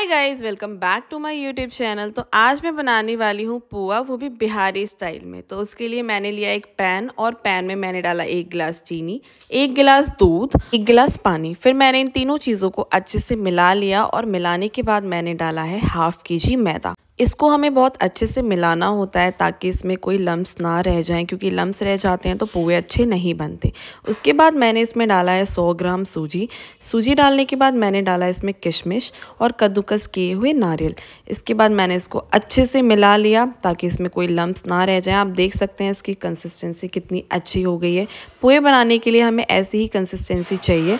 hi guys welcome back to my YouTube channel तो आज मैं बनाने वाली हूँ पुआ वो भी बिहारी स्टाइल में तो उसके लिए मैंने लिया एक पैन और पैन में मैंने डाला एक गिलास चीनी एक गिलास दूध एक गिलास पानी फिर मैंने इन तीनों चीज़ों को अच्छे से मिला लिया और मिलाने के बाद मैंने डाला है हाफ के जी मैदा इसको हमें बहुत अच्छे से मिलाना होता है ताकि इसमें कोई लम्स ना रह जाएं क्योंकि लम्स रह जाते हैं तो पोहे अच्छे नहीं बनते उसके बाद मैंने इसमें डाला है 100 ग्राम सूजी सूजी डालने के बाद मैंने डाला है इसमें किशमिश और कद्दूकस किए हुए नारियल इसके बाद मैंने इसको अच्छे से मिला लिया ताकि इसमें कोई लम्स ना रह जाए आप देख सकते हैं इसकी कंसिस्टेंसी कितनी अच्छी हो गई है पोहे बनाने के लिए हमें ऐसी ही कंसिस्टेंसी चाहिए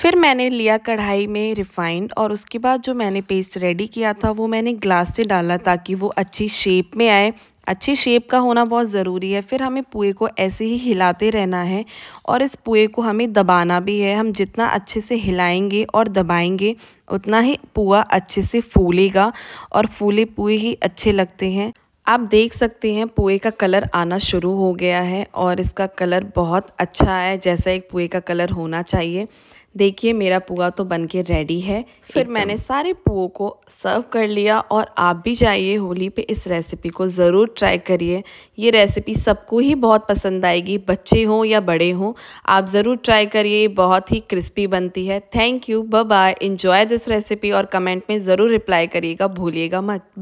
फिर मैंने लिया कढ़ाई में रिफाइंड और उसके बाद जो मैंने पेस्ट रेडी किया था वो मैंने ग्लास से डाला ताकि वो अच्छी शेप में आए अच्छी शेप का होना बहुत ज़रूरी है फिर हमें पुए को ऐसे ही हिलाते रहना है और इस पुए को हमें दबाना भी है हम जितना अच्छे से हिलाएंगे और दबाएंगे उतना ही पुआ अच्छे से फूलेगा और फूले पुए ही अच्छे लगते हैं आप देख सकते हैं पुए का कलर आना शुरू हो गया है और इसका कलर बहुत अच्छा है जैसा एक पुए का कलर होना चाहिए देखिए मेरा पुआ तो बन के रेडी है फिर मैंने सारे पुओं को सर्व कर लिया और आप भी जाइए होली पे इस रेसिपी को ज़रूर ट्राई करिए ये रेसिपी सबको ही बहुत पसंद आएगी बच्चे हों या बड़े हों आप ज़रूर ट्राई करिए बहुत ही क्रिस्पी बनती है thank you bye bye enjoy this recipe और कमेंट में ज़रूर रिप्लाई करिएगा भूलिएगा मत